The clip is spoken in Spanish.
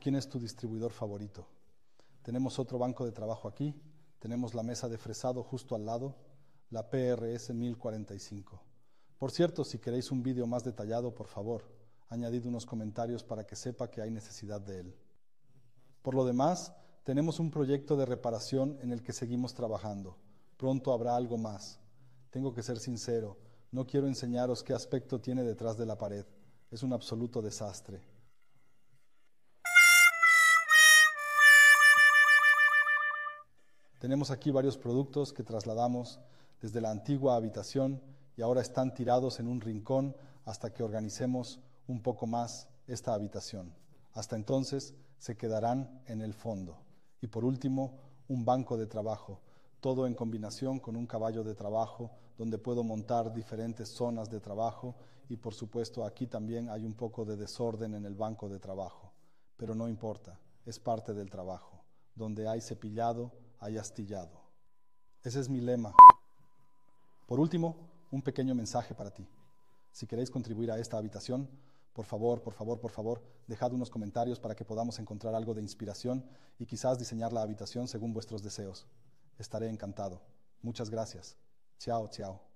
quién es tu distribuidor favorito. Tenemos otro banco de trabajo aquí, tenemos la mesa de fresado justo al lado, la PRS 1045. Por cierto, si queréis un vídeo más detallado, por favor, añadid unos comentarios para que sepa que hay necesidad de él. Por lo demás, tenemos un proyecto de reparación en el que seguimos trabajando. Pronto habrá algo más. Tengo que ser sincero, no quiero enseñaros qué aspecto tiene detrás de la pared. Es un absoluto desastre. Tenemos aquí varios productos que trasladamos desde la antigua habitación y ahora están tirados en un rincón hasta que organicemos un poco más esta habitación. Hasta entonces se quedarán en el fondo. Y por último, un banco de trabajo, todo en combinación con un caballo de trabajo donde puedo montar diferentes zonas de trabajo y por supuesto aquí también hay un poco de desorden en el banco de trabajo, pero no importa, es parte del trabajo, donde hay cepillado, hay astillado. Ese es mi lema. Por último, un pequeño mensaje para ti. Si queréis contribuir a esta habitación, por favor, por favor, por favor, dejad unos comentarios para que podamos encontrar algo de inspiración y quizás diseñar la habitación según vuestros deseos. Estaré encantado. Muchas gracias. Chao, chao.